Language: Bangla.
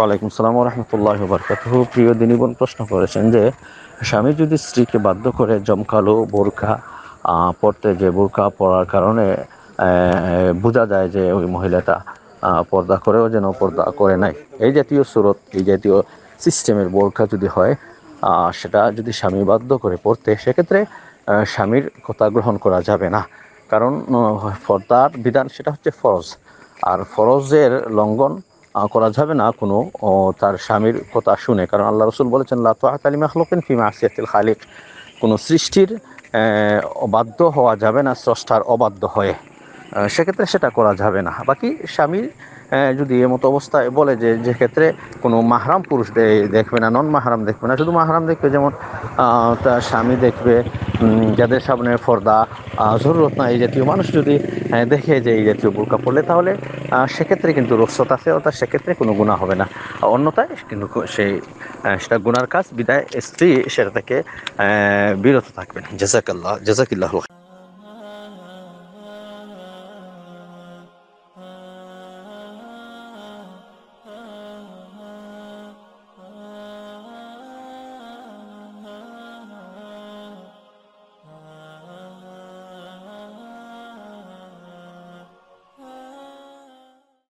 ওয়ালাইকুম সালাম রহমতুল্লাহ বরকাত প্রিয় দিনীবন প্রশ্ন করেছেন যে স্বামী যদি স্ত্রীকে বাধ্য করে জমকালো বোরখা পড়তে যে বোরখা পড়ার কারণে বোঝা যায় যে ওই মহিলাটা পর্দা করেও যেন পর্দা করে নাই এই জাতীয় সুরত এই জাতীয় সিস্টেমের বোরখা যদি হয় সেটা যদি স্বামী বাধ্য করে পড়তে সেক্ষেত্রে স্বামীর কথা গ্রহণ করা যাবে না কারণ পর্দার বিধান সেটা হচ্ছে ফরজ আর ফরজের লঙ্ঘন করা যাবে না কোনো তার স্বামীর কথা শুনে কারণ আল্লাহ রসুল বলেছেন লাত আলিমা হলোকেন ফিমা আসিয়াতিল খালিক কোনো সৃষ্টির অবাধ্য হওয়া যাবে না স্রষ্টার অবাধ্য হয়ে সেক্ষেত্রে সেটা করা যাবে না বাকি স্বামীর যদি এমতো অবস্থায় বলে যে যে ক্ষেত্রে কোনো মাহারাম পুরুষ দেখবে না নন মাহারাম দেখবে না শুধু মাহারাম দেখবে যেমন তার স্বামী দেখবে যাদের সামনের পর্দা জরুরত না এই জাতীয় মানুষ যদি দেখে যে এই জাতীয় বোরকা পড়লে তাহলে সেক্ষেত্রে কিন্তু রসত আছে অর্থাৎ সেক্ষেত্রে কোনো গুণা হবে না অন্যথায় কিন্তু সেই সেটা গুনার কাজ বিদায় স্ত্রী সেটা থেকে বিরত থাকবেন জেজাকাল্লাহ জেজাকিল্লাহ